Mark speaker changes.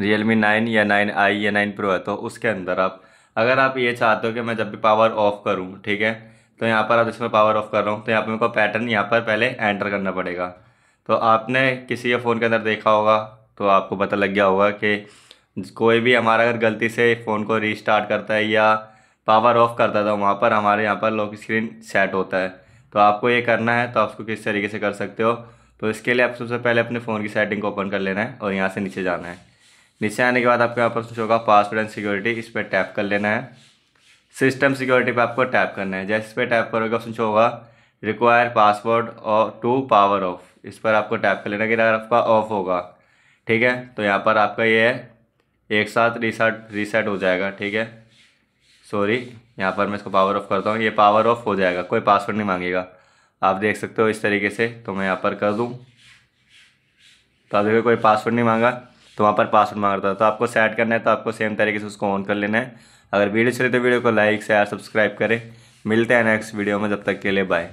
Speaker 1: real Realme nine या nine I या nine pro है तो उसके अंदर आप अगर आप ये चाहते हो कि मैं जब भी पावर ऑफ करूँ ठीक है तो यहाँ पर आप इसमें पावर ऑफ कर रहा हूँ तो यहाँ पर मेरे को पैटर्न यहाँ पर पहले एंटर करना पड़ेगा तो आपने किसी के फ़ोन के अंदर देखा होगा तो आपको पता लग गया होगा कि कोई भी हमारा अगर गलती से फ़ोन को रीस्टार्ट करता है या पावर ऑफ करता था तो वहाँ पर हमारे यहाँ पर लॉक स्क्रीन सेट होता है तो आपको ये करना है तो आप उसको किस तरीके से कर सकते हो तो इसके लिए आप सबसे पहले अपने फ़ोन की सेटिंग को ओपन कर लेना है और यहाँ से नीचे जाना है नीचे आने के बाद आपके यहाँ पर होगा पासवर्ड एंड सिक्योरिटी इस पर टैप कर लेना है सिस्टम सिक्योरिटी पे आपको टैप करना है जैसे इस पर टैप करोगे ऑप्शन होगा रिक्वायर पासवर्ड और टू पावर ऑफ इस पर आपको टैप कर लेना कि अगर आपका ऑफ होगा ठीक है तो यहाँ पर आपका ये एक साथ रीसेट रीसेट हो जाएगा ठीक है सॉरी यहाँ पर मैं इसको पावर ऑफ करता हूँ ये पावर ऑफ हो जाएगा कोई पासवर्ड नहीं मांगेगा आप देख सकते हो इस तरीके से तो मैं यहाँ पर कर दूँ तो आप देखो कोई पासवर्ड नहीं मांगा तो वहाँ पर पासवर्ड मांग रहा था तो आपको सेट करना है तो आपको सेम तरीके से उसको ऑन कर लेना है अगर वीडियो चले तो वीडियो को लाइक शेयर सब्सक्राइब करें मिलते हैं नेक्स्ट वीडियो में जब तक के लिए बाय